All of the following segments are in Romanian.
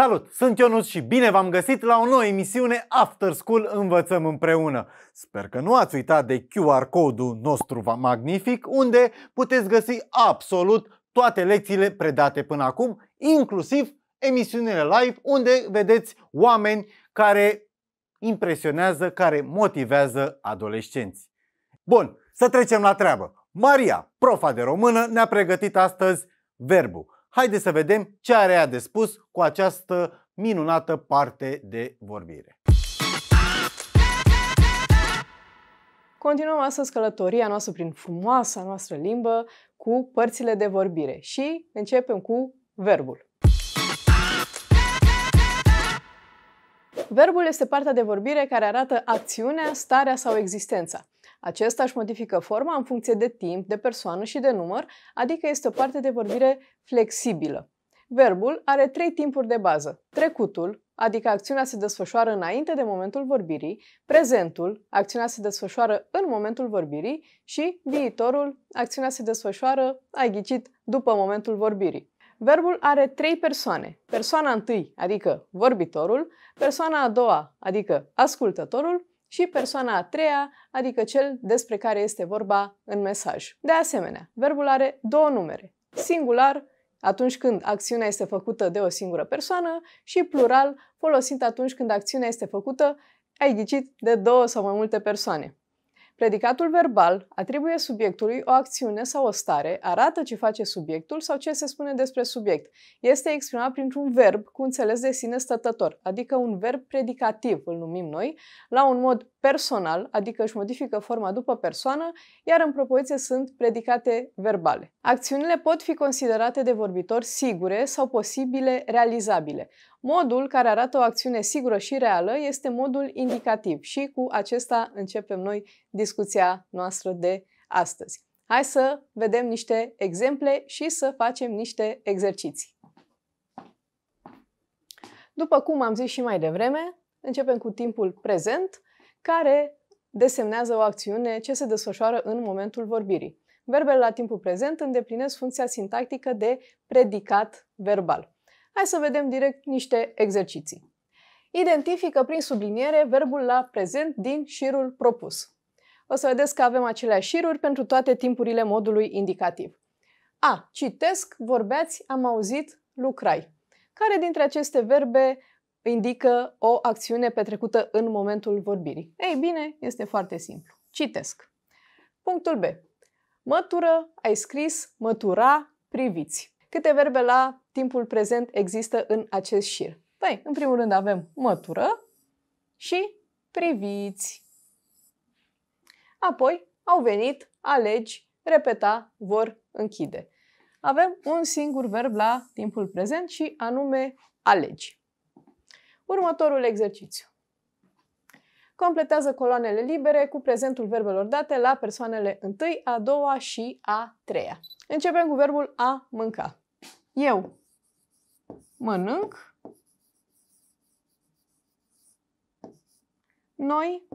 Salut! Sunt Ionuț și bine v-am găsit la o nouă emisiune After School Învățăm Împreună. Sper că nu ați uitat de QR codul nostru magnific, unde puteți găsi absolut toate lecțiile predate până acum, inclusiv emisiunile live, unde vedeți oameni care impresionează, care motivează adolescenți. Bun, să trecem la treabă. Maria, profa de română, ne-a pregătit astăzi verbul. Haideți să vedem ce are ea de spus cu această minunată parte de vorbire. Continuăm astăzi călătoria noastră prin frumoasa noastră limbă cu părțile de vorbire și începem cu verbul. Verbul este partea de vorbire care arată acțiunea, starea sau existența. Acesta își modifică forma în funcție de timp, de persoană și de număr, adică este o parte de vorbire flexibilă. Verbul are trei timpuri de bază. Trecutul, adică acțiunea se desfășoară înainte de momentul vorbirii, prezentul, acțiunea se desfășoară în momentul vorbirii și viitorul, acțiunea se desfășoară, ai ghicit, după momentul vorbirii. Verbul are trei persoane. Persoana întâi, adică vorbitorul, persoana a doua, adică ascultătorul și persoana a treia, adică cel despre care este vorba în mesaj. De asemenea, verbul are două numere, singular atunci când acțiunea este făcută de o singură persoană și plural folosit atunci când acțiunea este făcută, ai ghicit, de două sau mai multe persoane. Predicatul verbal atribuie subiectului o acțiune sau o stare, arată ce face subiectul sau ce se spune despre subiect. Este exprimat printr-un verb cu înțeles de sine stătător, adică un verb predicativ, îl numim noi, la un mod personal, adică își modifică forma după persoană, iar în propoziție sunt predicate verbale. Acțiunile pot fi considerate de vorbitor sigure sau posibile realizabile. Modul care arată o acțiune sigură și reală este modul indicativ și cu acesta începem noi discuția noastră de astăzi. Hai să vedem niște exemple și să facem niște exerciții. După cum am zis și mai devreme, începem cu timpul prezent, care desemnează o acțiune ce se desfășoară în momentul vorbirii. Verbele la timpul prezent îndeplinesc funcția sintactică de predicat verbal. Hai să vedem direct niște exerciții. Identifică prin subliniere verbul la prezent din șirul propus. O să vedeți că avem aceleași șiruri pentru toate timpurile modului indicativ. A. Citesc, vorbeați, am auzit, lucrai. Care dintre aceste verbe indică o acțiune petrecută în momentul vorbirii? Ei bine, este foarte simplu. Citesc. Punctul B. Mătură, ai scris, mătura, priviți. Câte verbe la timpul prezent există în acest șir? Păi, în primul rând avem mătură și priviți. Apoi au venit, alegi, repeta, vor, închide. Avem un singur verb la timpul prezent și anume alegi. Următorul exercițiu completează coloanele libere cu prezentul verbelor date la persoanele întâi, a doua și a treia. Începem cu verbul a mânca. Eu mănânc. Noi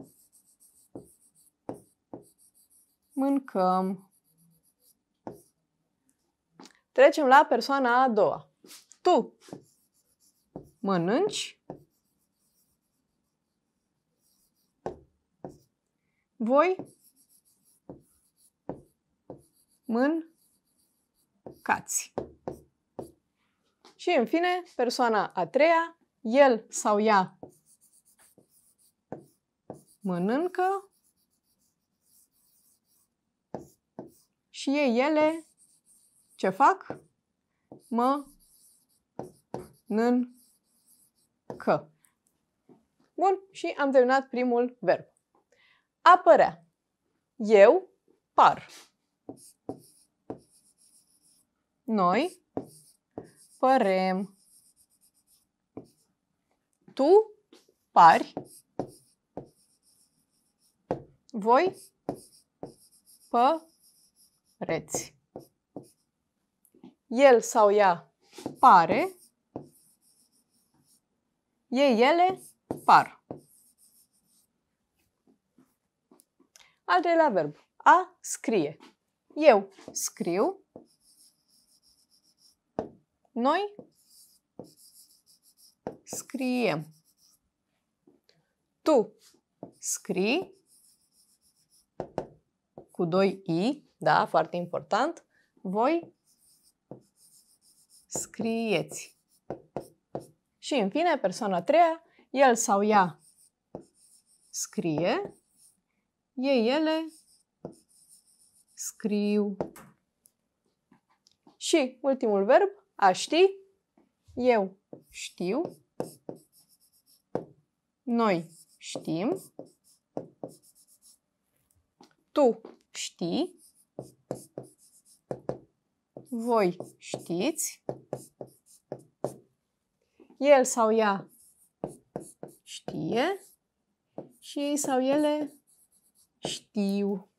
mâncăm. Trecem la persoana a doua. Tu mănânci. voi mâncați. Și în fine, persoana a treia, el sau ea mănâncă și ei, ele, ce fac? Mă nâncă. Bun, și am terminat primul verb apărea. Eu par. Noi părem. Tu pari. Voi păreți. El sau ea pare. Ei, ele par. Al treilea verb. A scrie. Eu scriu. Noi scriem. Tu scrii cu doi i, da, foarte important. Voi scrieți. Și în fine, persoana a treia, el sau ea scrie, ei ele scriu. Și ultimul verb, a ști, eu știu, noi știm, tu știi, voi știți, el sau ea știe și ei sau ele știu.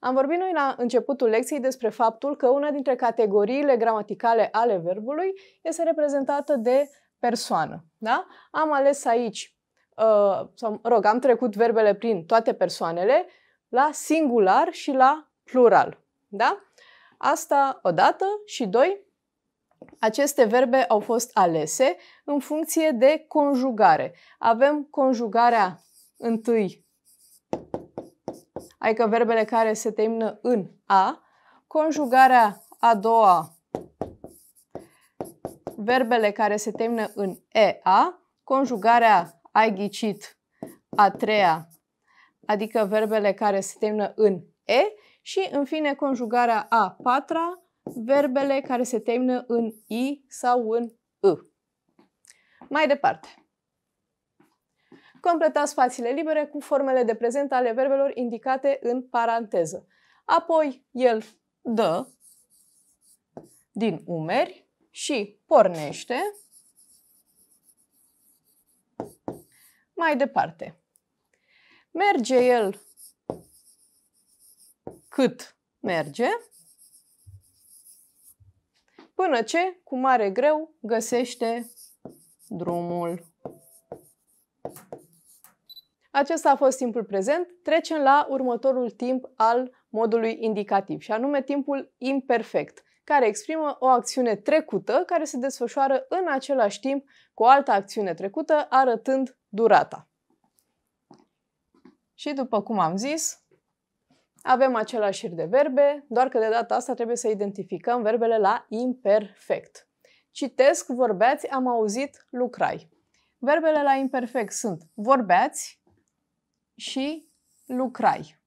Am vorbit noi la începutul lecției despre faptul că una dintre categoriile gramaticale ale verbului este reprezentată de persoană. Da? Am ales aici, uh, sau, rog, am trecut verbele prin toate persoanele la singular și la plural. Da? Asta odată și doi, aceste verbe au fost alese în funcție de conjugare. Avem conjugarea întâi adică verbele care se termină în a, conjugarea a doua, verbele care se termină în ea, conjugarea ai ghicit a treia, adică verbele care se termină în e și, în fine, conjugarea a patra, verbele care se termină în i sau în î. Mai departe. Completați spațiile libere cu formele de prezent ale verbelor indicate în paranteză. Apoi el dă din umeri și pornește mai departe. Merge el cât merge, până ce, cu mare greu, găsește drumul. Acesta a fost timpul prezent. Trecem la următorul timp al modului indicativ, și anume timpul imperfect, care exprimă o acțiune trecută care se desfășoară în același timp cu o altă acțiune trecută, arătând durata. Și după cum am zis, avem același șir de verbe, doar că de data asta trebuie să identificăm verbele la imperfect. Citesc, vorbeați, am auzit, lucrai. Verbele la imperfect sunt vorbeați, și lucrai.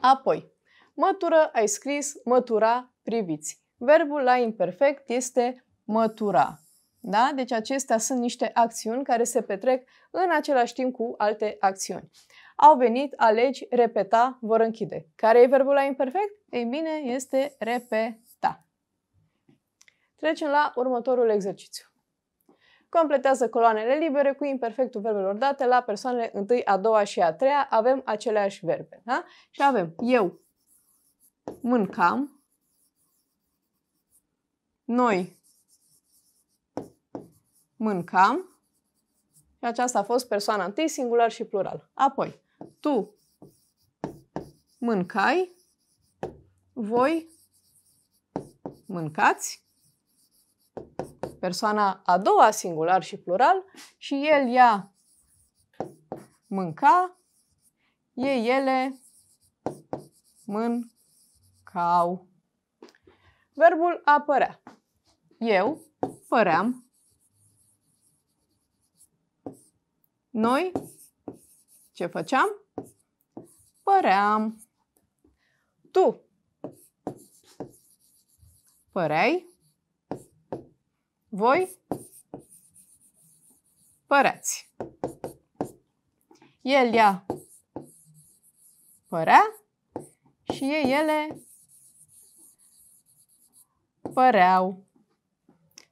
Apoi, mătură, ai scris, mătura, priviți. Verbul la imperfect este mătura. Da? Deci acestea sunt niște acțiuni care se petrec în același timp cu alte acțiuni. Au venit, alegi, repeta, vor închide. Care e verbul la imperfect? Ei bine, este repeta. Trecem la următorul exercițiu. Completează coloanele libere cu imperfectul verbelor date la persoanele întâi, a doua și a treia. Avem aceleași verbe. Da? Și avem eu mâncam, noi mâncam, și aceasta a fost persoana întâi, singular și plural. Apoi, tu mâncai, voi mâncați, persoana a doua, singular și plural, și el, ia, mânca, ei, ele mâncau. Verbul apărea. Eu păream. Noi ce făceam? Păream. Tu păreai. Voi părați. El ea părea și ei ele păreau.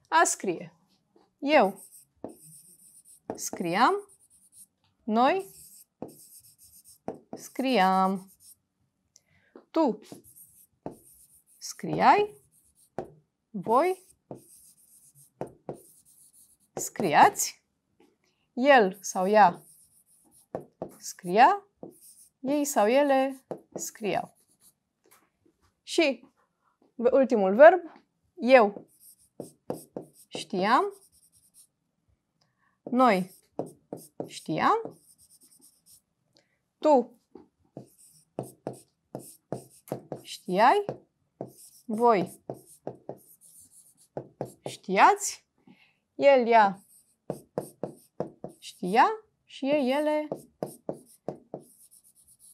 A scrie. Eu scriam, noi scriam. Tu scriai, voi scriați, el sau ea scria, ei sau ele scriau. Și ultimul verb, eu știam, noi știam, tu știai, voi știați, el ea știa și ei, ele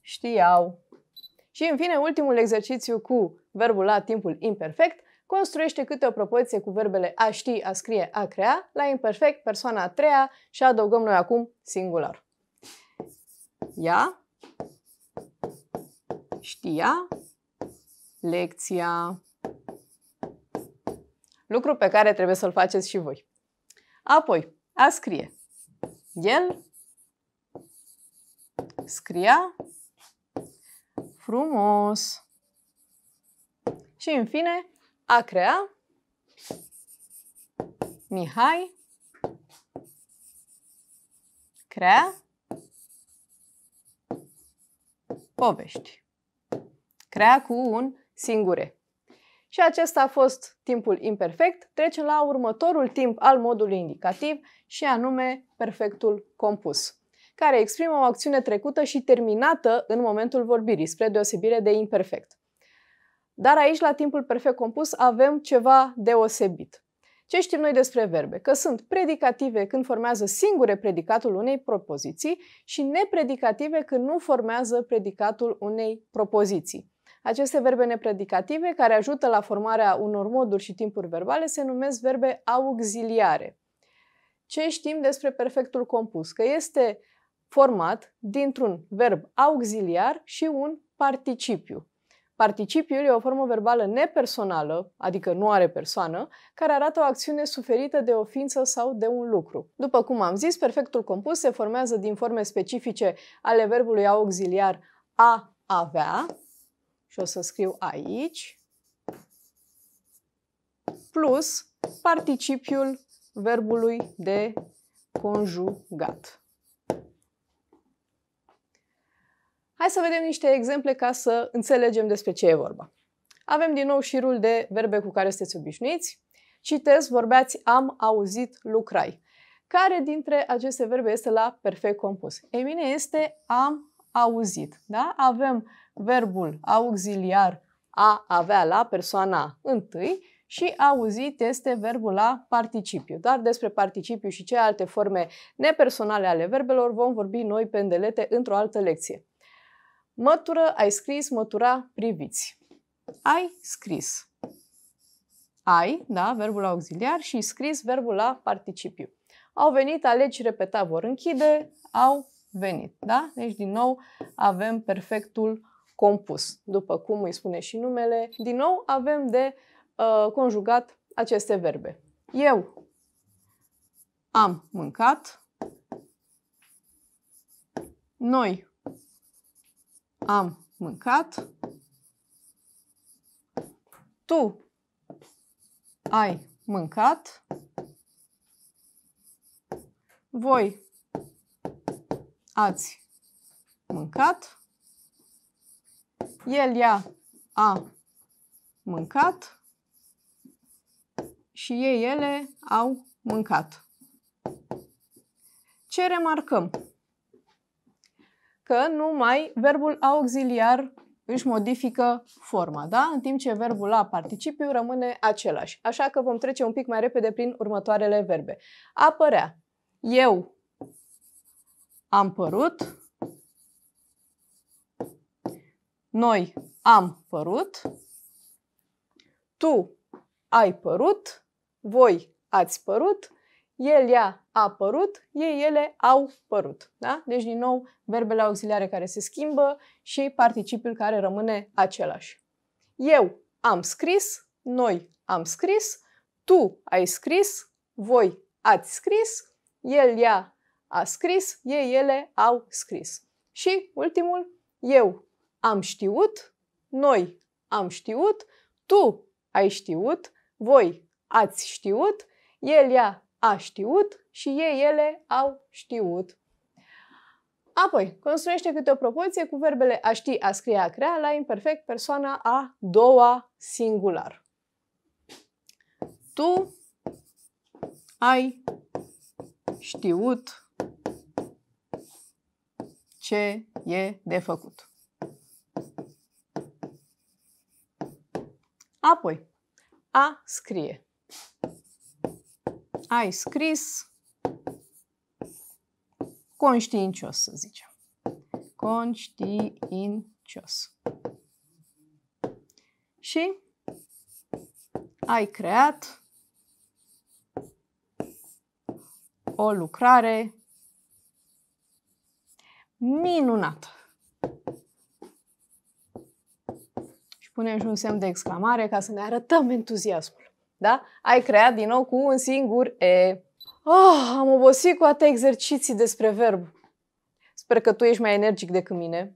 știau. Și în fine, ultimul exercițiu cu verbul la timpul imperfect construiește câte o propoziție cu verbele a ști, a scrie, a crea, la imperfect, persoana a treia și adăugăm noi acum singular. Ea știa lecția. Lucru pe care trebuie să-l faceți și voi. Apoi, a scrie. El scria frumos. Și în fine, a crea Mihai crea povești. Crea cu un singure. Și acesta a fost timpul imperfect. Trecem la următorul timp al modului indicativ și anume perfectul compus care exprimă o acțiune trecută și terminată în momentul vorbirii, spre deosebire de imperfect. Dar aici, la timpul perfect compus, avem ceva deosebit. Ce știm noi despre verbe? Că sunt predicative când formează singure predicatul unei propoziții și nepredicative când nu formează predicatul unei propoziții. Aceste verbe nepredicative, care ajută la formarea unor moduri și timpuri verbale, se numesc verbe auxiliare. Ce știm despre perfectul compus? Că este format dintr-un verb auxiliar și un participiu. Participiul e o formă verbală nepersonală, adică nu are persoană, care arată o acțiune suferită de o ființă sau de un lucru. După cum am zis, perfectul compus se formează din forme specifice ale verbului auxiliar a avea, și o să scriu aici, plus participiul verbului de conjugat. Hai să vedem niște exemple ca să înțelegem despre ce e vorba. Avem din nou șirul de verbe cu care sunteți obișnuiți. Citez, vorbeați, am auzit, lucrai. Care dintre aceste verbe este la perfect compus? Ei bine, este am auzit. Da? Avem verbul auxiliar a avea la persoana întâi și auzit este verbul la participiu. Dar despre participiu și ce alte forme nepersonale ale verbelor vom vorbi noi pendelete într-o altă lecție. Mătură, ai scris, mătura, priviți. Ai scris. Ai, da, verbul auxiliar și scris verbul la participiu. Au venit, alegi, repeta, vor închide, au venit. Da? Deci, din nou, avem perfectul compus. După cum îi spune și numele, din nou avem de uh, conjugat aceste verbe. Eu am mâncat, noi am mâncat, tu ai mâncat, voi ați mâncat, el, ea a mâncat și ei, ele au mâncat. Ce remarcăm? Că numai verbul auxiliar își modifică forma, da? în timp ce verbul la participiu rămâne același. Așa că vom trece un pic mai repede prin următoarele verbe. Apărea. Eu am părut, noi am părut, tu ai părut, voi ați părut, el, ea a părut. ei, ele au părut. Da? Deci, din nou, verbele auxiliare care se schimbă și participul care rămâne același. Eu am scris, noi am scris, tu ai scris, voi ați scris, el, ea a scris, ei, ele au scris. Și ultimul, eu am știut, noi am știut, tu ai știut, voi ați știut, el ea a știut și ei ele au știut. Apoi, construiește câte o propoziție cu verbele a ști, a scrie, a crea la imperfect persoana a doua singular. Tu ai știut ce e de făcut. Apoi, a scrie. Ai scris conștiincios, să zicem. Conștiincios. Și ai creat o lucrare Minunat! Și punem și un semn de exclamare ca să ne arătăm entuziasmul. Da? Ai creat din nou cu un singur E. Oh, am obosit cu atâtea exerciții despre verb. Sper că tu ești mai energic decât mine.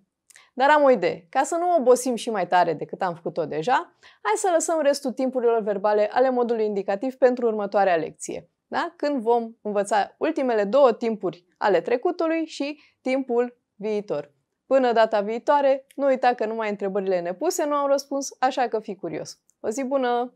Dar am o idee. Ca să nu obosim și mai tare decât am făcut-o deja, hai să lăsăm restul timpurilor verbale ale modului indicativ pentru următoarea lecție. Da? Când vom învăța ultimele două timpuri ale trecutului și timpul viitor. Până data viitoare, nu uita că numai întrebările nepuse nu au răspuns, așa că fii curios. O zi bună!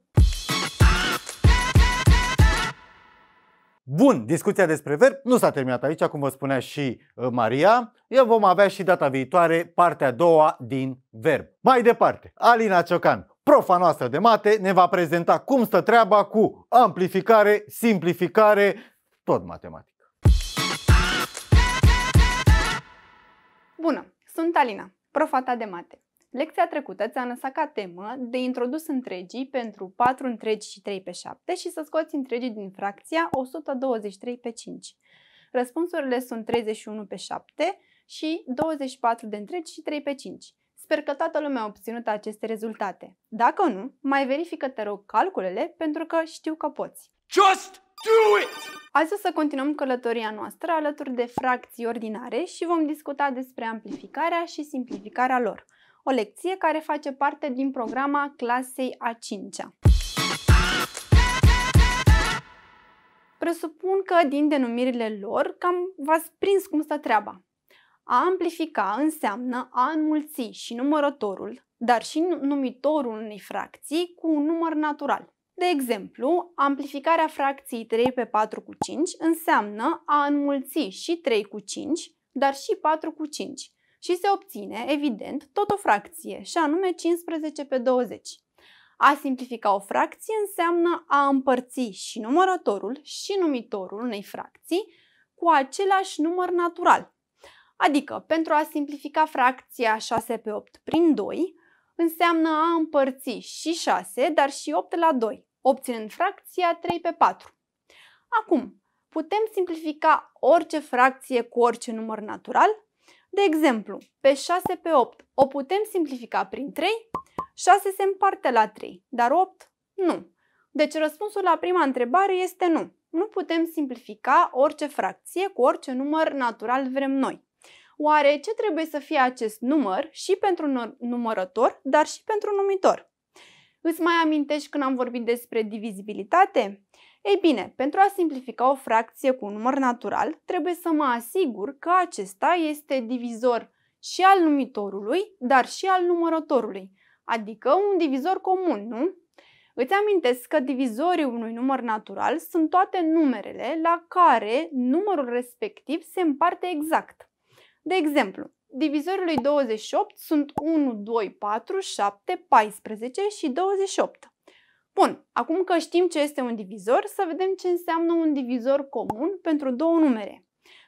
Bun, discuția despre verb nu s-a terminat aici, cum vă spunea și uh, Maria. Eu vom avea și data viitoare partea a doua din verb. Mai departe, Alina Ciocan, profa noastră de mate, ne va prezenta cum stă treaba cu amplificare, simplificare, tot matematică. Sunt Alina, profata de mate. Lecția trecută ți-a lăsat ca temă de introdus întregii pentru 4 întregi și 3 pe 7 și să scoți întregii din fracția 123 pe 5. Răspunsurile sunt 31 pe 7 și 24 de întregi și 3 pe 5. Sper că toată lumea a obținut aceste rezultate. Dacă nu, mai verifică, te rog, calculele pentru că știu că poți. Just Do it! Azi o să continuăm călătoria noastră alături de fracții ordinare și vom discuta despre amplificarea și simplificarea lor, o lecție care face parte din programa clasei a 5-a. Presupun că din denumirile lor cam v-ați prins cum stă treaba. A amplifica înseamnă a înmulți și numărătorul, dar și numitorul unei fracții cu un număr natural. De exemplu, amplificarea fracției 3 pe 4 cu 5 înseamnă a înmulți și 3 cu 5, dar și 4 cu 5 și se obține, evident, tot o fracție, și anume 15 pe 20. A simplifica o fracție înseamnă a împărți și numărătorul și numitorul unei fracții cu același număr natural. Adică, pentru a simplifica fracția 6 pe 8 prin 2, înseamnă a împărți și 6, dar și 8 la 2 obținând fracția 3 pe 4. Acum, putem simplifica orice fracție cu orice număr natural. De exemplu, pe 6 pe 8 o putem simplifica prin 3, 6 se împarte la 3, dar 8 nu. Deci răspunsul la prima întrebare este nu. Nu putem simplifica orice fracție cu orice număr natural vrem noi. Oare ce trebuie să fie acest număr și pentru numărător, dar și pentru numitor? Îți mai amintești când am vorbit despre divizibilitate? Ei bine, pentru a simplifica o fracție cu un număr natural, trebuie să mă asigur că acesta este divizor și al numitorului, dar și al numărătorului, adică un divizor comun, nu? Îți amintesc că divizorii unui număr natural sunt toate numerele la care numărul respectiv se împarte exact. De exemplu, Divizorul lui 28 sunt 1, 2, 4, 7, 14 și 28. Bun, acum că știm ce este un divizor, să vedem ce înseamnă un divizor comun pentru două numere.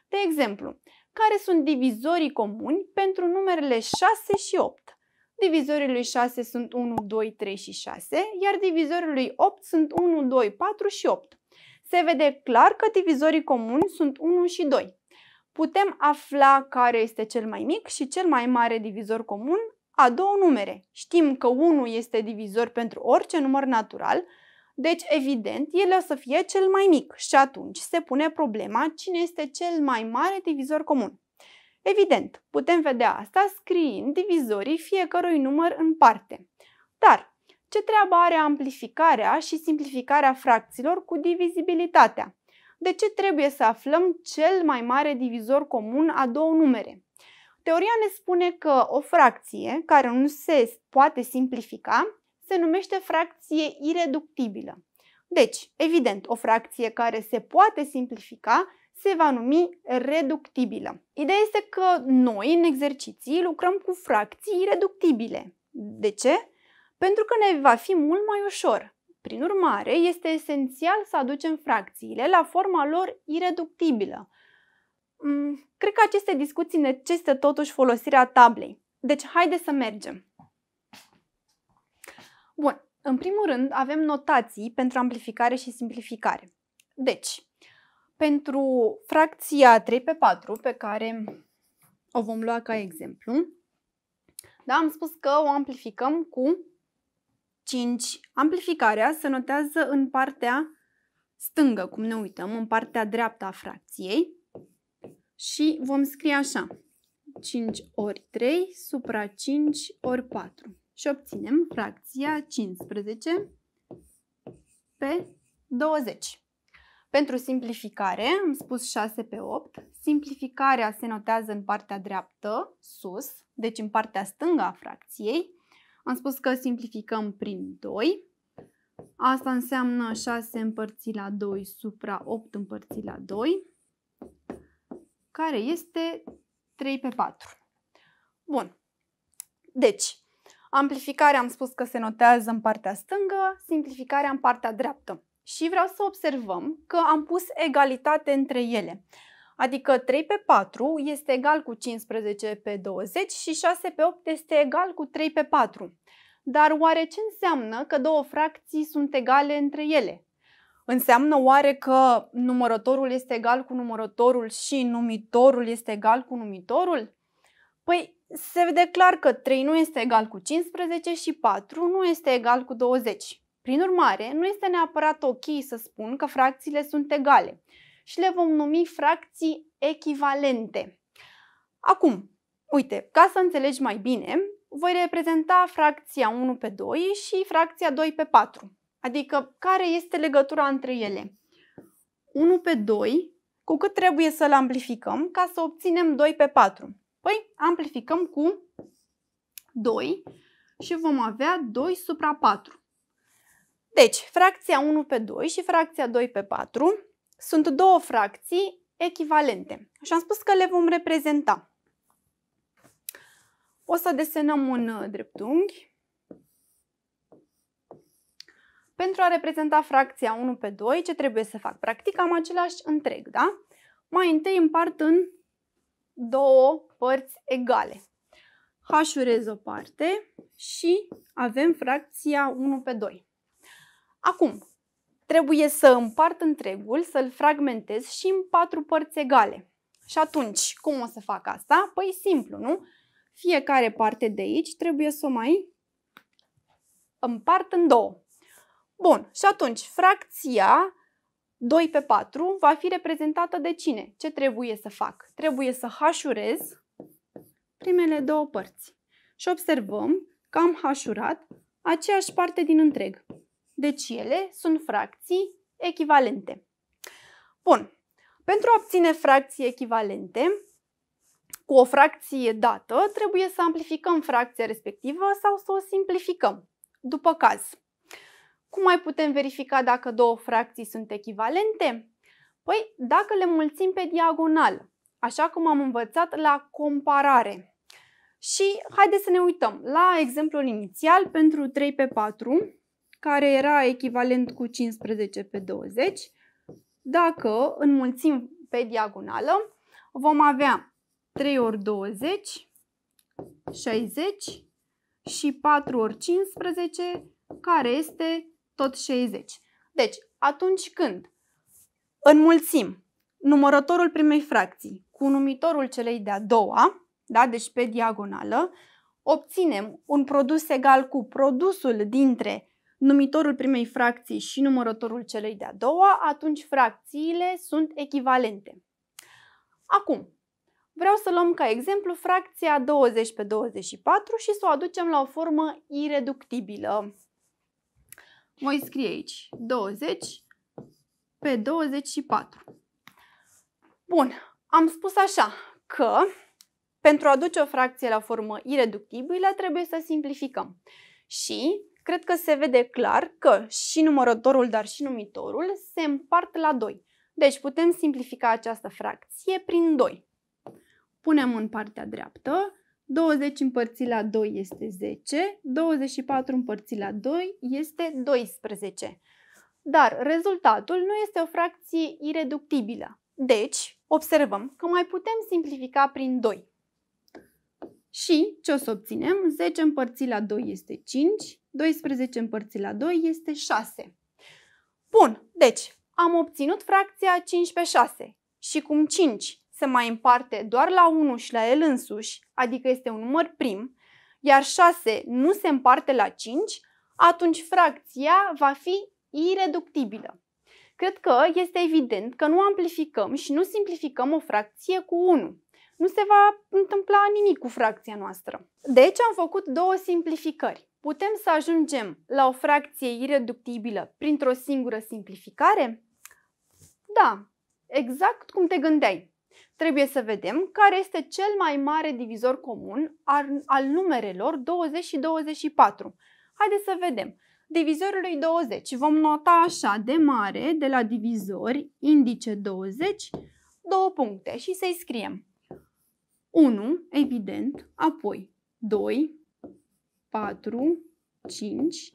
De exemplu, care sunt divizorii comuni pentru numerele 6 și 8? Divizorii lui 6 sunt 1, 2, 3 și 6, iar divizorii lui 8 sunt 1, 2, 4 și 8. Se vede clar că divizorii comuni sunt 1 și 2 putem afla care este cel mai mic și cel mai mare divizor comun a două numere. Știm că 1 este divizor pentru orice număr natural, deci evident ele o să fie cel mai mic și atunci se pune problema cine este cel mai mare divizor comun. Evident, putem vedea asta scriind divizorii fiecărui număr în parte. Dar ce treabă are amplificarea și simplificarea fracțiilor cu divizibilitatea? de ce trebuie să aflăm cel mai mare divizor comun a două numere. Teoria ne spune că o fracție care nu se poate simplifica se numește fracție ireductibilă. Deci, evident, o fracție care se poate simplifica se va numi reductibilă. Ideea este că noi, în exerciții, lucrăm cu fracții ireductibile. De ce? Pentru că ne va fi mult mai ușor. Prin urmare, este esențial să aducem fracțiile la forma lor ireductibilă. Mm, cred că aceste discuții necesită totuși folosirea tablei. Deci, haide să mergem. Bun, în primul rând avem notații pentru amplificare și simplificare. Deci, pentru fracția 3 pe 4, pe care o vom lua ca exemplu, da, am spus că o amplificăm cu 5. Amplificarea se notează în partea stângă, cum ne uităm, în partea dreaptă a fracției și vom scrie așa. 5 ori 3 supra 5 ori 4 și obținem fracția 15 pe 20. Pentru simplificare am spus 6 pe 8. Simplificarea se notează în partea dreaptă, sus, deci în partea stângă a fracției am spus că simplificăm prin 2. Asta înseamnă 6 împărțit la 2 supra 8 împărțit la 2, care este 3 pe 4. Bun. Deci, amplificarea am spus că se notează în partea stângă, simplificarea în partea dreaptă. Și vreau să observăm că am pus egalitate între ele adică 3 pe 4 este egal cu 15 pe 20 și 6 pe 8 este egal cu 3 pe 4. Dar oare ce înseamnă că două fracții sunt egale între ele? Înseamnă oare că numărătorul este egal cu numărătorul și numitorul este egal cu numitorul? Păi se vede clar că 3 nu este egal cu 15 și 4 nu este egal cu 20. Prin urmare, nu este neapărat ok să spun că fracțiile sunt egale, și le vom numi fracții echivalente. Acum, uite, ca să înțelegi mai bine, voi reprezenta fracția 1 pe 2 și fracția 2 pe 4, adică care este legătura între ele. 1 pe 2, cu cât trebuie să-l amplificăm ca să obținem 2 pe 4? Păi amplificăm cu 2 și vom avea 2 supra 4. Deci, fracția 1 pe 2 și fracția 2 pe 4 sunt două fracții echivalente și am spus că le vom reprezenta. O să desenăm un uh, dreptunghi. Pentru a reprezenta fracția 1 pe 2, ce trebuie să fac? Practic am același întreg, da? Mai întâi împart în două părți egale. Hașurez o parte și avem fracția 1 pe 2. Acum, Trebuie să împart întregul, să-l fragmentez și în patru părți egale. Și atunci, cum o să fac asta? Păi simplu, nu? Fiecare parte de aici trebuie să o mai împart în două. Bun, și atunci fracția 2 pe 4 va fi reprezentată de cine? Ce trebuie să fac? Trebuie să hașurez primele două părți. Și observăm că am hașurat aceeași parte din întreg. Deci ele sunt fracții echivalente. Bun, pentru a obține fracții echivalente, cu o fracție dată, trebuie să amplificăm fracția respectivă sau să o simplificăm, după caz. Cum mai putem verifica dacă două fracții sunt echivalente? Păi dacă le mulțim pe diagonal, așa cum am învățat la comparare. Și haideți să ne uităm la exemplul inițial pentru 3 pe 4 care era echivalent cu 15 pe 20. Dacă înmulțim pe diagonală, vom avea 3 ori 20, 60 și 4 ori 15, care este tot 60. Deci, atunci când înmulțim numărătorul primei fracții cu numitorul celei de-a doua, da? deci pe diagonală, obținem un produs egal cu produsul dintre numitorul primei fracții și numărătorul celei de-a doua, atunci fracțiile sunt echivalente. Acum, vreau să luăm ca exemplu fracția 20 pe 24 și să o aducem la o formă ireductibilă. Voi scrie aici 20 pe 24. Bun, am spus așa că pentru a aduce o fracție la formă ireductibilă trebuie să simplificăm. Și cred că se vede clar că și numărătorul, dar și numitorul se împart la 2. Deci putem simplifica această fracție prin 2. Punem în partea dreaptă, 20 împărțit la 2 este 10, 24 împărțit la 2 este 12. Dar rezultatul nu este o fracție ireductibilă. Deci, observăm că mai putem simplifica prin 2. Și ce o să obținem? 10 împărțit la 2 este 5, 12 împărțit la 2 este 6. Bun, deci am obținut fracția 5 pe 6 și cum 5 se mai împarte doar la 1 și la el însuși, adică este un număr prim, iar 6 nu se împarte la 5, atunci fracția va fi ireductibilă. Cred că este evident că nu amplificăm și nu simplificăm o fracție cu 1. Nu se va întâmpla nimic cu fracția noastră. Deci am făcut două simplificări. Putem să ajungem la o fracție ireductibilă printr-o singură simplificare? Da, exact cum te gândeai. Trebuie să vedem care este cel mai mare divizor comun al numerelor 20 și 24. Haideți să vedem. Divizorul lui 20 vom nota așa de mare de la divizori, indice 20, două puncte și să-i scriem 1, evident, apoi 2, 4, 5,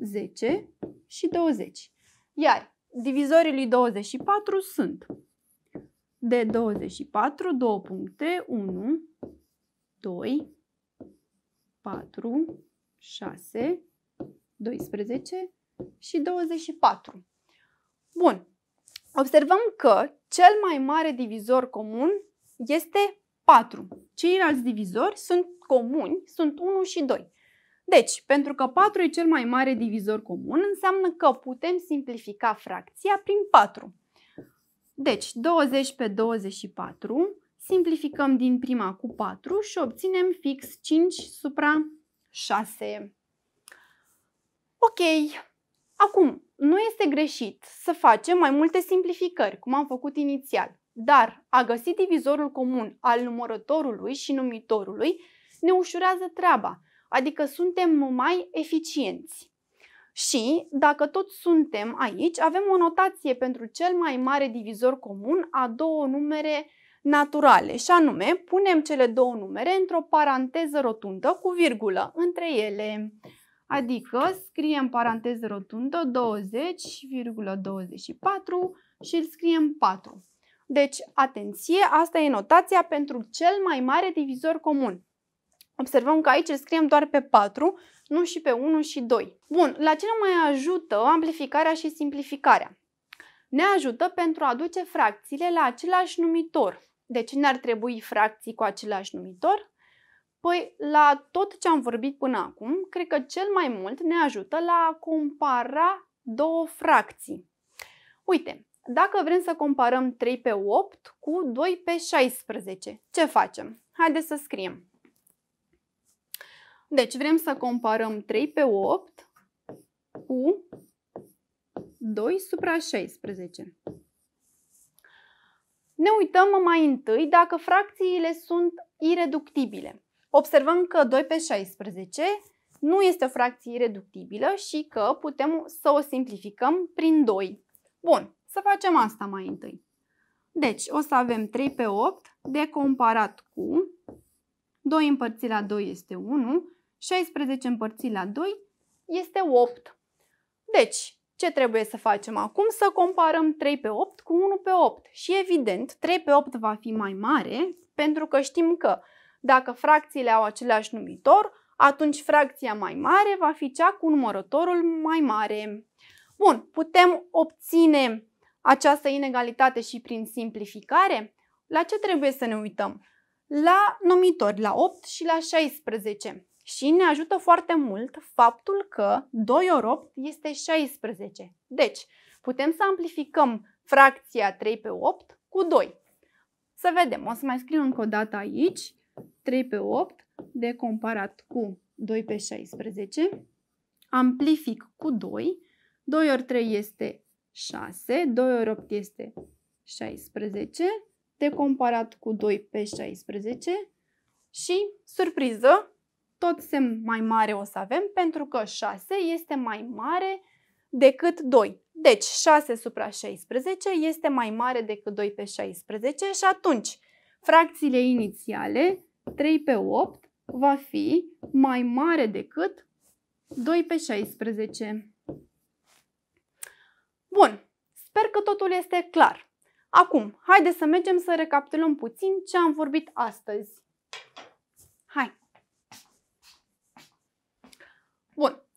10 și 20. Iar divizorii lui 24 sunt de 24, 2 puncte, 1, 2, 4, 6, 12 și 24. Bun, observăm că cel mai mare divizor comun este 4. Ceilalți divizori sunt comuni, sunt 1 și 2. Deci, pentru că 4 e cel mai mare divizor comun, înseamnă că putem simplifica fracția prin 4. Deci, 20 pe 24, simplificăm din prima cu 4 și obținem fix 5 supra 6. Ok, acum, nu este greșit să facem mai multe simplificări, cum am făcut inițial, dar a găsi divizorul comun al numărătorului și numitorului ne ușurează treaba – Adică suntem mai eficienți. Și dacă tot suntem aici, avem o notație pentru cel mai mare divizor comun a două numere naturale, și anume punem cele două numere într-o paranteză rotundă cu virgulă între ele. Adică scriem paranteză rotundă 20,24 și îl scriem 4. Deci, atenție, asta e notația pentru cel mai mare divizor comun. Observăm că aici îl scriem doar pe 4, nu și pe 1 și 2. Bun, la ce ne mai ajută amplificarea și simplificarea? Ne ajută pentru a duce fracțiile la același numitor. De ce ne-ar trebui fracții cu același numitor? Păi, la tot ce am vorbit până acum, cred că cel mai mult ne ajută la a compara două fracții. Uite, dacă vrem să comparăm 3 pe 8 cu 2 pe 16, ce facem? Haideți să scriem. Deci vrem să comparăm 3 pe 8 cu 2 supra 16. Ne uităm mai întâi dacă fracțiile sunt ireductibile. Observăm că 2 pe 16 nu este o fracție ireductibilă și că putem să o simplificăm prin 2. Bun, să facem asta mai întâi. Deci o să avem 3 pe 8 de comparat cu 2 împărțit la 2 este 1 16 împărțit la 2 este 8. Deci, ce trebuie să facem acum? Să comparăm 3 pe 8 cu 1 pe 8. Și evident, 3 pe 8 va fi mai mare, pentru că știm că dacă fracțiile au același numitor, atunci fracția mai mare va fi cea cu numărătorul mai mare. Bun, putem obține această inegalitate și prin simplificare? La ce trebuie să ne uităm? La numitori, la 8 și la 16. Și ne ajută foarte mult faptul că 2 ori 8 este 16. Deci, putem să amplificăm fracția 3 pe 8 cu 2. Să vedem, o să mai scriu încă o dată aici, 3 pe 8 de comparat cu 2 pe 16, amplific cu 2, 2 ori 3 este 6, 2 ori 8 este 16, de comparat cu 2 pe 16 și, surpriză, tot semn mai mare o să avem pentru că 6 este mai mare decât 2. Deci 6 supra 16 este mai mare decât 2 pe 16 și atunci fracțiile inițiale 3 pe 8 va fi mai mare decât 2 pe 16. Bun, sper că totul este clar. Acum, haideți să mergem să recapitulăm puțin ce am vorbit astăzi. Hai!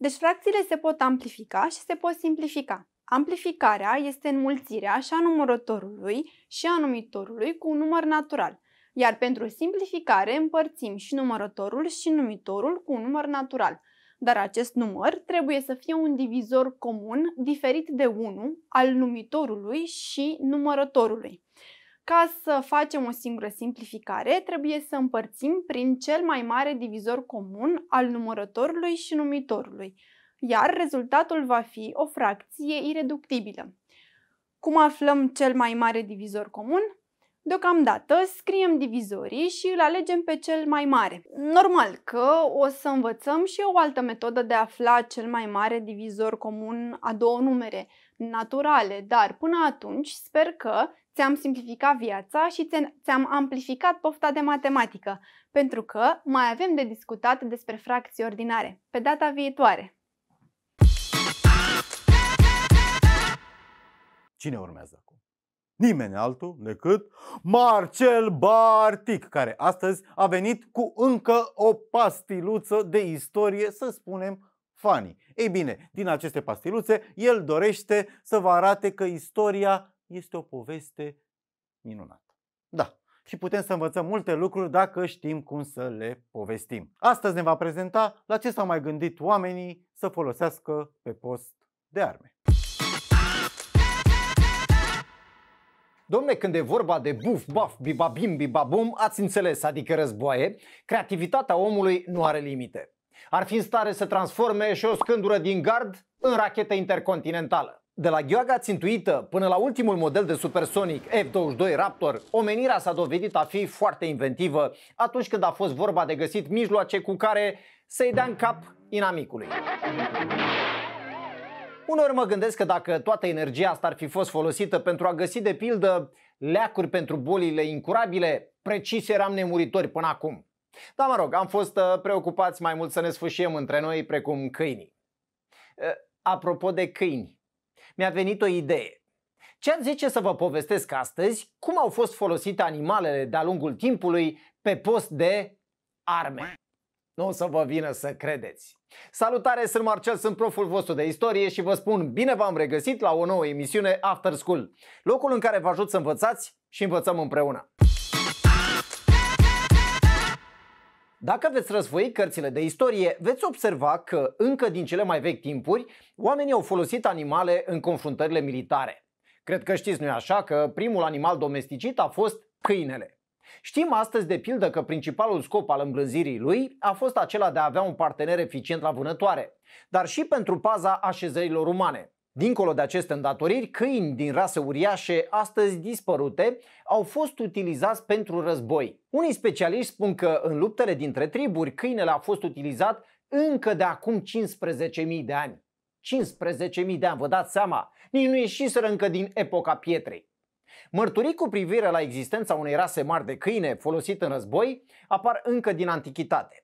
Deci fracțiile se pot amplifica și se pot simplifica. Amplificarea este înmulțirea și a numărătorului și a numitorului cu un număr natural, iar pentru simplificare împărțim și numărătorul și numitorul cu un număr natural, dar acest număr trebuie să fie un divizor comun diferit de 1 al numitorului și numărătorului. Ca să facem o singură simplificare, trebuie să împărțim prin cel mai mare divizor comun al numărătorului și numitorului, iar rezultatul va fi o fracție ireductibilă. Cum aflăm cel mai mare divizor comun? Deocamdată scriem divizorii și îl alegem pe cel mai mare. Normal că o să învățăm și o altă metodă de a afla cel mai mare divizor comun a două numere naturale, dar până atunci sper că ți-am simplificat viața și ți-am amplificat pofta de matematică, pentru că mai avem de discutat despre fracții ordinare, pe data viitoare. Cine urmează acum? Nimeni altul decât Marcel Bartic, care astăzi a venit cu încă o pastiluță de istorie, să spunem, funny. Ei bine, din aceste pastiluțe, el dorește să vă arate că istoria este o poveste minunată. Da, și putem să învățăm multe lucruri dacă știm cum să le povestim. Astăzi ne va prezenta la ce s-au mai gândit oamenii să folosească pe post de arme. Domne, când e vorba de buf, baf, bibabim, bibabum, ați înțeles, adică războaie, creativitatea omului nu are limite. Ar fi în stare să transforme și o scândură din gard în rachetă intercontinentală. De la gheoaga țintuită până la ultimul model de supersonic F-22 Raptor, omenirea s-a dovedit a fi foarte inventivă atunci când a fost vorba de găsit mijloace cu care să-i dea în cap inamicului. Uneori mă gândesc că dacă toată energia asta ar fi fost folosită pentru a găsi de pildă leacuri pentru bolile incurabile, precis eram nemuritori până acum. Dar mă rog, am fost uh, preocupați mai mult să ne sfâșiem între noi precum câinii. Uh, apropo de câini, mi-a venit o idee. Ce ați zice să vă povestesc astăzi cum au fost folosite animalele de-a lungul timpului pe post de arme? Nu o să vă vină să credeți. Salutare, sunt Marcel, sunt proful vostru de istorie și vă spun bine v-am regăsit la o nouă emisiune After School, locul în care vă ajut să învățați și învățăm împreună. Dacă veți răsfoi cărțile de istorie, veți observa că încă din cele mai vechi timpuri, oamenii au folosit animale în confruntările militare. Cred că știți, nu așa, că primul animal domesticit a fost câinele. Știm astăzi de pildă că principalul scop al îmblânzirii lui a fost acela de a avea un partener eficient la vânătoare, dar și pentru paza așezărilor umane. Dincolo de aceste îndatoriri, câini din rase uriașe, astăzi dispărute, au fost utilizați pentru război. Unii specialiști spun că în luptele dintre triburi, câinele a fost utilizat încă de acum 15.000 de ani. 15.000 de ani, vă dați seama, nici nu ieșiseră încă din epoca pietrei. Mărturii cu privire la existența unei rase mari de câine folosit în război apar încă din antichitate.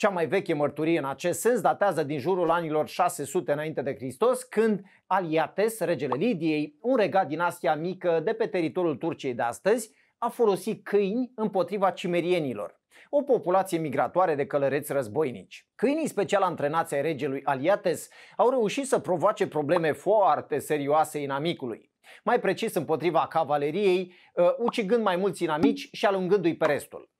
Cea mai veche mărturie în acest sens datează din jurul anilor 600 înainte de Hristos, când Aliates, regele Lidiei, un regat din Asia Mică de pe teritoriul Turciei de astăzi, a folosit câini împotriva cimerienilor, o populație migratoare de călăreți războinici. Câinii special antrenați ai regelui Aliates au reușit să provoace probleme foarte serioase inamicului, mai precis împotriva cavaleriei, uh, ucigând mai mulți inamici și alungându-i pe restul.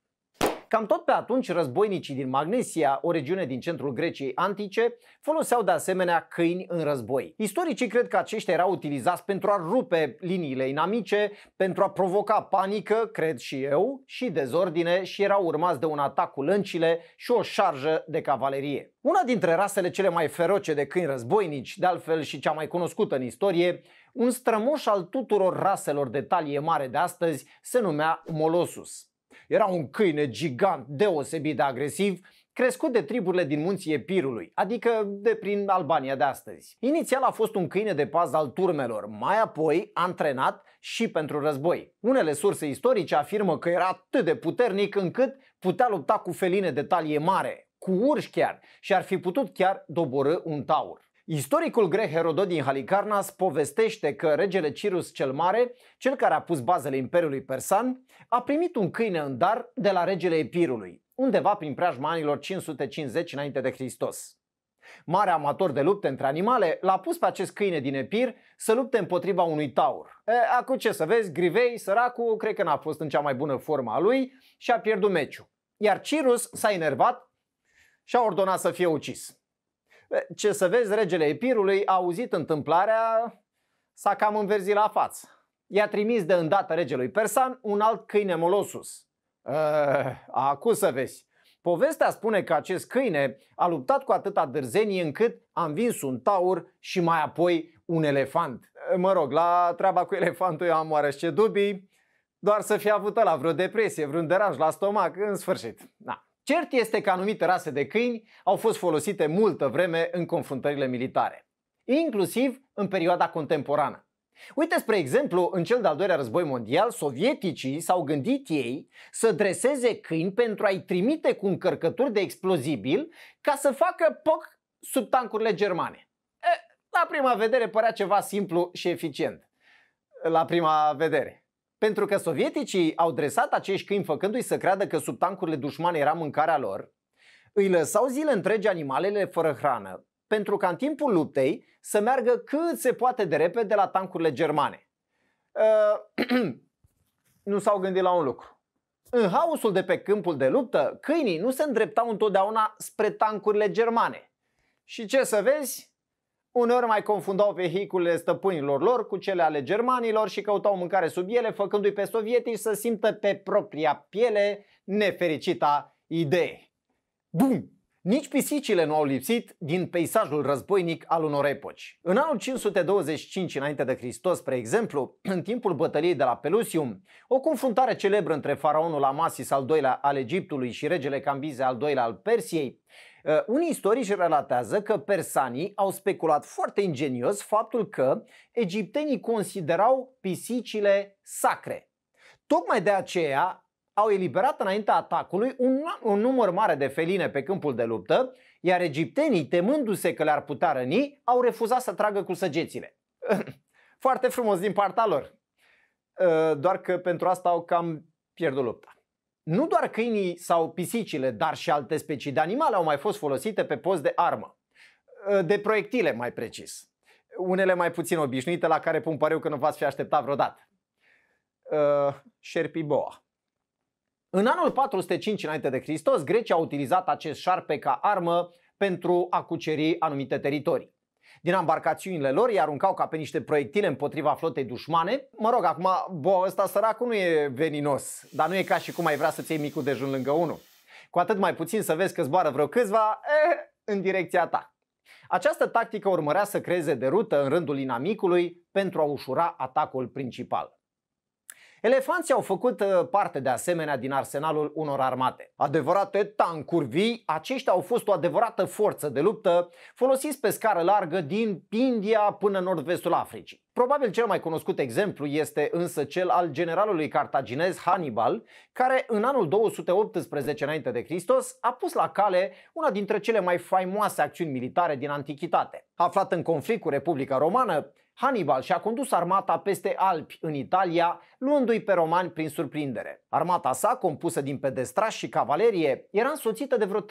Cam tot pe atunci, războinicii din Magnesia, o regiune din centrul Greciei antice, foloseau de asemenea câini în război. Istoricii cred că aceștia erau utilizați pentru a rupe liniile inamice, pentru a provoca panică, cred și eu, și dezordine și erau urmați de un atac cu lâncile și o șarjă de cavalerie. Una dintre rasele cele mai feroce de câini războinici, de altfel și cea mai cunoscută în istorie, un strămoș al tuturor raselor de talie mare de astăzi se numea Molossus. Era un câine gigant deosebit de agresiv, crescut de triburile din munții Epirului, adică de prin Albania de astăzi. Inițial a fost un câine de pază al turmelor, mai apoi antrenat și pentru război. Unele surse istorice afirmă că era atât de puternic încât putea lupta cu feline de talie mare, cu urși chiar, și ar fi putut chiar doborâ un taur. Istoricul grec Herodot din Halicarnas povestește că regele Cirus cel Mare, cel care a pus bazele Imperiului Persan, a primit un câine în dar de la regele Epirului, undeva prin preajma anilor 550 înainte de Hristos. Mare amator de lupte între animale, l-a pus pe acest câine din Epir să lupte împotriva unui taur. E, acum ce să vezi, Grivei, săracul, cred că n-a fost în cea mai bună formă a lui și a pierdut meciul. Iar Cirus s-a enervat și a ordonat să fie ucis. Ce să vezi, regele Epirului a auzit întâmplarea, s-a cam înverzit la față. I-a trimis de îndată regelui Persan un alt câine Molosus. Eh, Acu să vezi. Povestea spune că acest câine a luptat cu atâta dârzenie încât a învins un taur și mai apoi un elefant. Eh, mă rog, la treaba cu elefantul eu am oarește dubii, doar să fi avut la vreo depresie, vreun deranj la stomac, în sfârșit. Na. Cert este că anumite rase de câini au fost folosite multă vreme în confruntările militare, inclusiv în perioada contemporană. Uite, spre exemplu, în cel de-al doilea război mondial, sovieticii s-au gândit ei să dreseze câini pentru a-i trimite cu încărcături de explozibil ca să facă poc sub tancurile germane. E, la prima vedere părea ceva simplu și eficient. La prima vedere. Pentru că sovieticii au dresat acești câini făcându-i să creadă că sub tancurile dușmane era mâncarea lor, îi lăsau zile întregi animalele fără hrană, pentru ca în timpul luptei să meargă cât se poate de repede la tancurile germane. Uh, nu s-au gândit la un lucru. În haosul de pe câmpul de luptă, câinii nu se îndreptau întotdeauna spre tancurile germane. Și ce să vezi? Uneori mai confundau vehiculele stăpânilor lor cu cele ale germanilor și căutau mâncare sub ele, făcându-i pe sovietici să simtă pe propria piele nefericita idee. Bum! Nici pisicile nu au lipsit din peisajul războinic al unor epoci. În anul 525 înainte de Hristos, spre exemplu, în timpul bătăliei de la Pelusium, o confruntare celebră între faraonul Amasis al doilea al Egiptului și regele Cambize al doilea al Persiei, uh, unii istorici relatează că persanii au speculat foarte ingenios faptul că egiptenii considerau pisicile sacre. Tocmai de aceea au eliberat înaintea atacului un, un număr mare de feline pe câmpul de luptă, iar egiptenii, temându-se că le-ar putea răni, au refuzat să tragă cu săgețile. Foarte frumos din partea lor. Uh, doar că pentru asta au cam pierdut lupta. Nu doar câinii sau pisicile, dar și alte specii de animale au mai fost folosite pe post de armă. Uh, de proiectile, mai precis. Unele mai puțin obișnuite, la care pun pariu că nu v-ați fi așteptat vreodată. Uh, boa. În anul 405 înainte de Hristos, Grecia a utilizat acest șarpe ca armă pentru a cuceri anumite teritorii. Din embarcațiunile lor îi aruncau ca pe niște proiectile împotriva flotei dușmane. Mă rog, acum, bo, ăsta săracul nu e veninos, dar nu e ca și cum ai vrea să-ți iei micul dejun lângă unul. Cu atât mai puțin să vezi că zboară vreo câțiva eh, în direcția ta. Această tactică urmărea să creeze derută în rândul inamicului pentru a ușura atacul principal. Elefanții au făcut uh, parte de asemenea din arsenalul unor armate. Adevărate tancuri vii, aceștia au fost o adevărată forță de luptă folosiți pe scară largă din India până în nord-vestul Africii. Probabil cel mai cunoscut exemplu este însă cel al generalului cartaginez Hannibal, care în anul 218 înainte de Hristos a pus la cale una dintre cele mai faimoase acțiuni militare din antichitate. Aflat în conflict cu Republica Romană, Hannibal și-a condus armata peste Alpi, în Italia, luându-i pe romani prin surprindere. Armata sa, compusă din pedestrași și cavalerie, era însoțită de vreo 37-38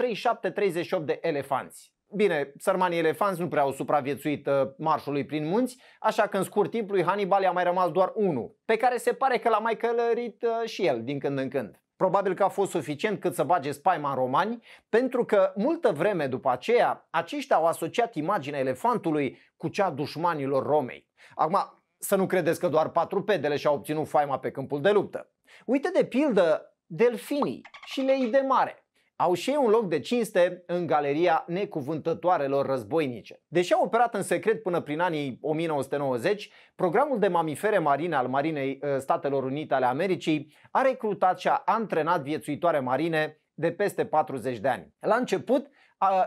de elefanți. Bine, sărmanii elefanți nu prea au supraviețuit uh, marșului prin munți, așa că în scurt timp lui Hannibal i-a mai rămas doar unul, pe care se pare că l-a mai călărit uh, și el din când în când. Probabil că a fost suficient cât să bage spaima în romani, pentru că multă vreme după aceea aceștia au asociat imaginea elefantului cu cea dușmanilor Romei. Acum, să nu credeți că doar patrupedele și-au obținut faima pe câmpul de luptă. Uite de pildă delfinii și leii de mare au și ei un loc de cinste în galeria necuvântătoarelor războinice. Deși a operat în secret până prin anii 1990, programul de mamifere marine al Marinei ă, Statelor Unite ale Americii a recrutat și a antrenat viețuitoare marine de peste 40 de ani. La început,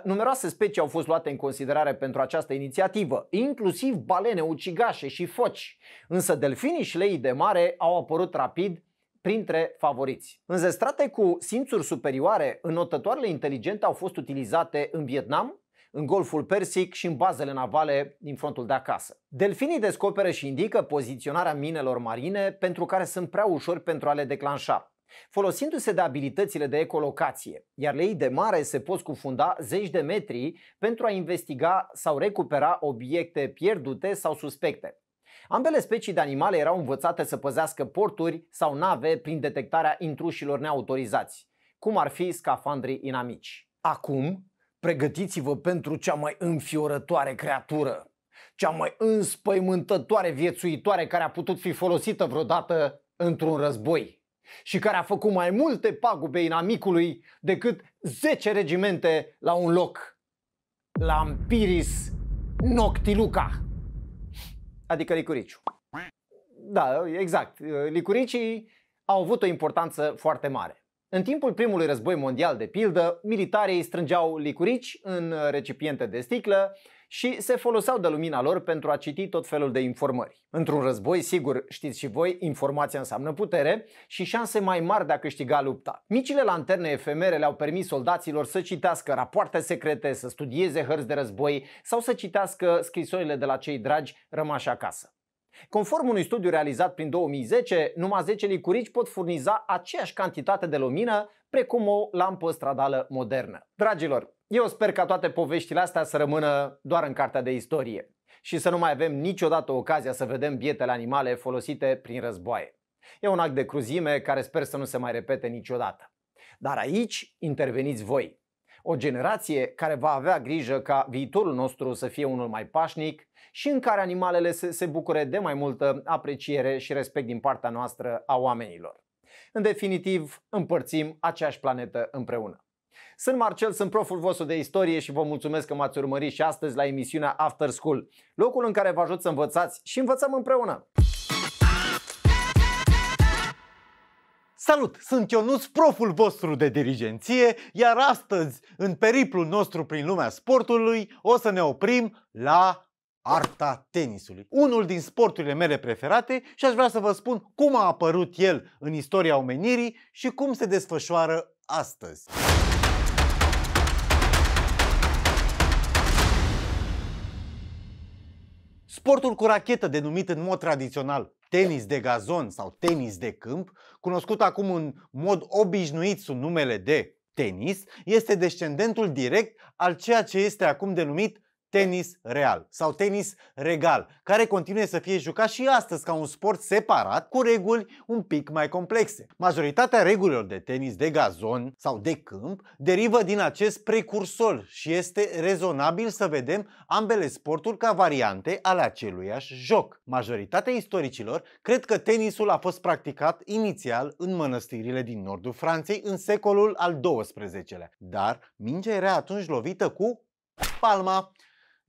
numeroase specii au fost luate în considerare pentru această inițiativă, inclusiv balene ucigașe și foci. Însă delfinii și leii de mare au apărut rapid printre favoriți. Înzestrate cu simțuri superioare, înotătoarele inteligente au fost utilizate în Vietnam, în Golful Persic și în bazele navale din frontul de acasă. Delfinii descoperă și indică poziționarea minelor marine pentru care sunt prea ușor pentru a le declanșa, folosindu-se de abilitățile de ecolocație, iar lei de mare se pot scufunda zeci de metri pentru a investiga sau recupera obiecte pierdute sau suspecte. Ambele specii de animale erau învățate să păzească porturi sau nave prin detectarea intrușilor neautorizați, cum ar fi scafandrii inamici. Acum, pregătiți-vă pentru cea mai înfiorătoare creatură, cea mai înspăimântătoare viețuitoare care a putut fi folosită vreodată într-un război și care a făcut mai multe pagube inamicului decât 10 regimente la un loc. Lampiris Noctiluca adică licuriciu. Da, exact. Licuricii au avut o importanță foarte mare. În timpul primului război mondial, de pildă, militarii strângeau licurici în recipiente de sticlă și se foloseau de lumina lor pentru a citi tot felul de informări. Într-un război, sigur, știți și voi, informația înseamnă putere și șanse mai mari de a câștiga lupta. Micile lanterne efemere le-au permis soldaților să citească rapoarte secrete, să studieze hărți de război sau să citească scrisorile de la cei dragi rămași acasă. Conform unui studiu realizat prin 2010, numai 10 licurici pot furniza aceeași cantitate de lumină precum o lampă stradală modernă. Dragilor, eu sper ca toate poveștile astea să rămână doar în cartea de istorie și să nu mai avem niciodată ocazia să vedem bietele animale folosite prin războaie. E un act de cruzime care sper să nu se mai repete niciodată. Dar aici interveniți voi, o generație care va avea grijă ca viitorul nostru să fie unul mai pașnic și în care animalele se, se bucure de mai multă apreciere și respect din partea noastră a oamenilor. În definitiv, împărțim aceeași planetă împreună. Sunt Marcel, sunt proful vostru de istorie și vă mulțumesc că m-ați urmărit și astăzi la emisiunea After School, locul în care vă ajut să învățați și învățăm împreună. Salut! Sunt Ionuț, proful vostru de dirigenție, iar astăzi, în periplul nostru prin lumea sportului, o să ne oprim la arta tenisului. Unul din sporturile mele preferate și aș vrea să vă spun cum a apărut el în istoria omenirii și cum se desfășoară astăzi. Sportul cu rachetă, denumit în mod tradițional tenis de gazon sau tenis de câmp, cunoscut acum în mod obișnuit sub numele de tenis, este descendentul direct al ceea ce este acum denumit tenis real sau tenis regal, care continuă să fie jucat și astăzi ca un sport separat cu reguli un pic mai complexe. Majoritatea regulilor de tenis de gazon sau de câmp derivă din acest precursor și este rezonabil să vedem ambele sporturi ca variante ale aceluiași joc. Majoritatea istoricilor cred că tenisul a fost practicat inițial în mănăstirile din nordul Franței în secolul al XII-lea, dar mingea era atunci lovită cu palma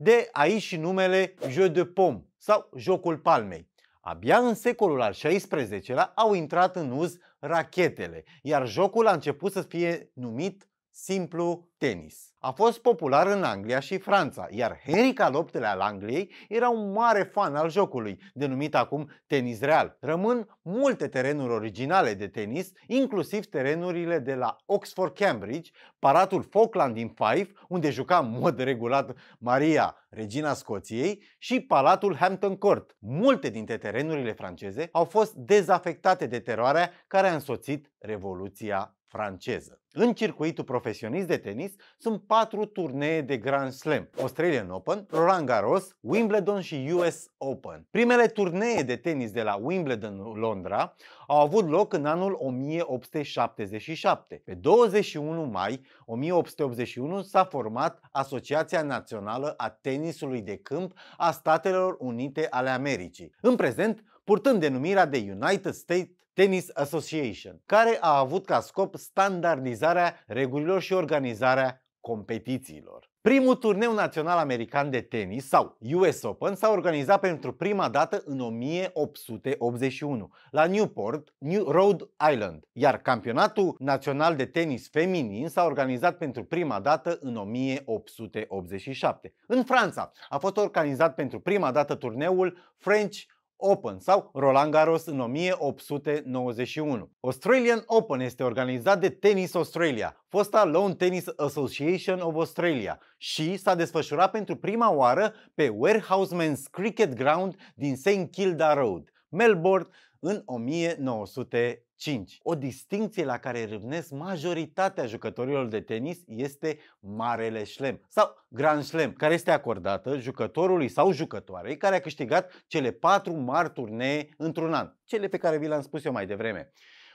de aici și numele jeu de pom sau jocul palmei. Abia în secolul al XVI-lea au intrat în uz rachetele, iar jocul a început să fie numit simplu tenis. A fost popular în Anglia și Franța, iar Henry al viii al Angliei era un mare fan al jocului, denumit acum tenis real. Rămân multe terenuri originale de tenis, inclusiv terenurile de la Oxford Cambridge, paratul Falkland din Fife, unde juca în mod regulat Maria, regina Scoției, și palatul Hampton Court. Multe dintre terenurile franceze au fost dezafectate de teroarea care a însoțit Revoluția franceză. În circuitul profesionist de tenis sunt patru turnee de Grand Slam, Australian Open, Roland Garros, Wimbledon și US Open. Primele turnee de tenis de la Wimbledon, Londra, au avut loc în anul 1877. Pe 21 mai 1881 s-a format Asociația Națională a Tenisului de Câmp a Statelor Unite ale Americii. În prezent, purtând denumirea de United States Tennis Association, care a avut ca scop standardizarea regulilor și organizarea competițiilor. Primul turneu național american de tenis sau US Open s-a organizat pentru prima dată în 1881 la Newport, New Rhode Island, iar campionatul național de tenis feminin s-a organizat pentru prima dată în 1887. În Franța a fost organizat pentru prima dată turneul French Open sau Roland Garros în 1891. Australian Open este organizat de Tennis Australia, fosta Lawn Tennis Association of Australia și s-a desfășurat pentru prima oară pe Warehouseman's Cricket Ground din St. Kilda Road, Melbourne, în 1900. 5. O distinție la care râvnesc majoritatea jucătorilor de tenis este Marele Șlem sau Grand Slam, care este acordată jucătorului sau jucătoarei care a câștigat cele patru mari turnee într-un an, cele pe care vi le-am spus eu mai devreme.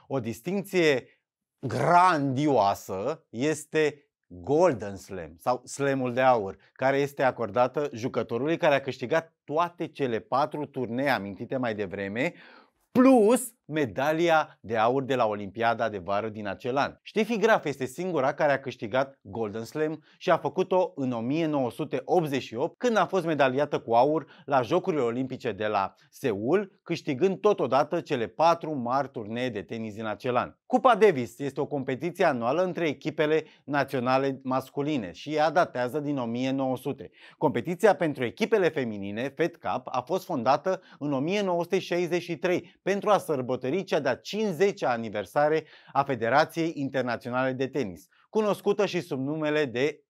O distinție grandioasă este Golden Slam sau Slamul de Aur, care este acordată jucătorului care a câștigat toate cele patru turnee amintite mai devreme, plus medalia de aur de la Olimpiada de vară din acel an. Steffi Graf este singura care a câștigat Golden Slam și a făcut-o în 1988 când a fost medaliată cu aur la Jocurile Olimpice de la Seul, câștigând totodată cele patru mari turnee de tenis din acel an. Cupa Davis este o competiție anuală între echipele naționale masculine și ea datează din 1900. Competiția pentru echipele feminine, Fed Cup, a fost fondată în 1963 pentru a sărbători sărbători cea de-a 50-a aniversare a Federației Internaționale de Tenis, cunoscută și sub numele de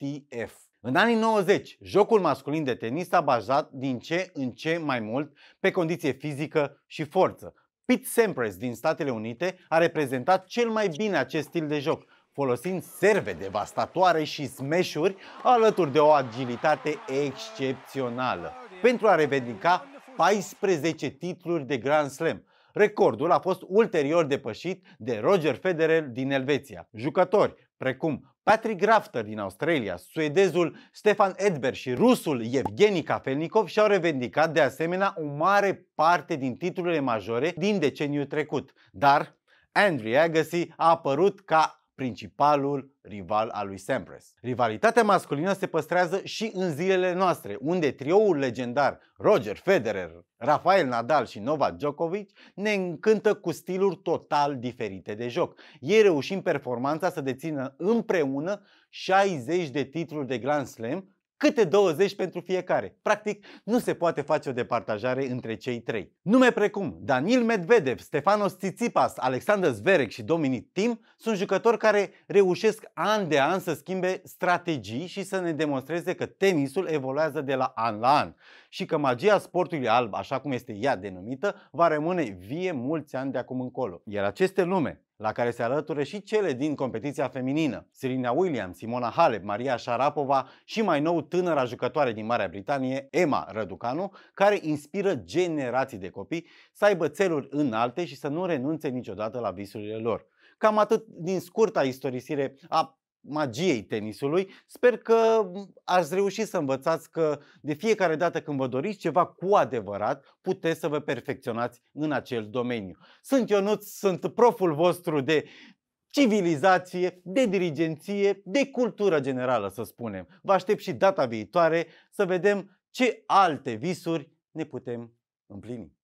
ITF. În anii 90, jocul masculin de tenis s-a bazat din ce în ce mai mult pe condiție fizică și forță. Pete Sampras din Statele Unite a reprezentat cel mai bine acest stil de joc, folosind serve devastatoare și smeșuri alături de o agilitate excepțională, pentru a revendica 14 titluri de Grand Slam, Recordul a fost ulterior depășit de Roger Federer din Elveția. Jucători precum Patrick Grafter din Australia, suedezul Stefan Edberg și rusul Evgeni Kafelnikov și-au revendicat de asemenea o mare parte din titlurile majore din deceniul trecut. Dar Andrew Agassi a apărut ca principalul rival al lui Sampras. Rivalitatea masculină se păstrează și în zilele noastre, unde trioul legendar Roger Federer, Rafael Nadal și Novak Djokovic ne încântă cu stiluri total diferite de joc. Ei reușim performanța să dețină împreună 60 de titluri de Grand Slam câte 20 pentru fiecare. Practic, nu se poate face o departajare între cei trei. Nume precum Daniel Medvedev, Stefanos Tsitsipas, Alexander Zverek și Dominic Tim sunt jucători care reușesc an de an să schimbe strategii și să ne demonstreze că tenisul evoluează de la an la an și că magia sportului alb, așa cum este ea denumită, va rămâne vie mulți ani de acum încolo. Iar aceste nume, la care se alătură și cele din competiția feminină, Serena Williams, Simona Halep, Maria Sharapova și mai nou tânăra jucătoare din Marea Britanie, Emma Răducanu, care inspiră generații de copii să aibă țeluri înalte și să nu renunțe niciodată la visurile lor. Cam atât din scurta istorisire a magiei tenisului. Sper că ați reușit să învățați că de fiecare dată când vă doriți ceva cu adevărat, puteți să vă perfecționați în acel domeniu. Sunt Ionuț, sunt proful vostru de civilizație, de dirigenție, de cultură generală, să spunem. Vă aștept și data viitoare să vedem ce alte visuri ne putem împlini.